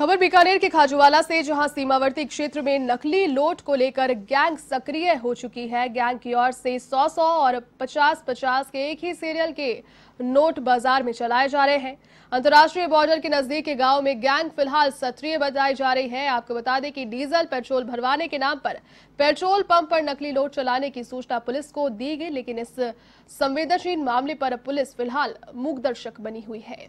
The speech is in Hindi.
खबर बीकानेर के खाजूवाला से जहां सीमावर्ती क्षेत्र में नकली लोट को लेकर गैंग सक्रिय हो चुकी है गैंग की ओर से 100-100 और 50-50 के एक ही सीरियल के नोट बाजार में चलाए जा रहे हैं अंतर्राष्ट्रीय बॉर्डर के नजदीक के गांव में गैंग फिलहाल सक्रिय बताई जा रही है आपको बता दें कि डीजल पेट्रोल भरवाने के नाम पर पेट्रोल पंप पर नकली लोट चलाने की सूचना पुलिस को दी गई लेकिन इस संवेदनशील मामले पर पुलिस फिलहाल मूक बनी हुई है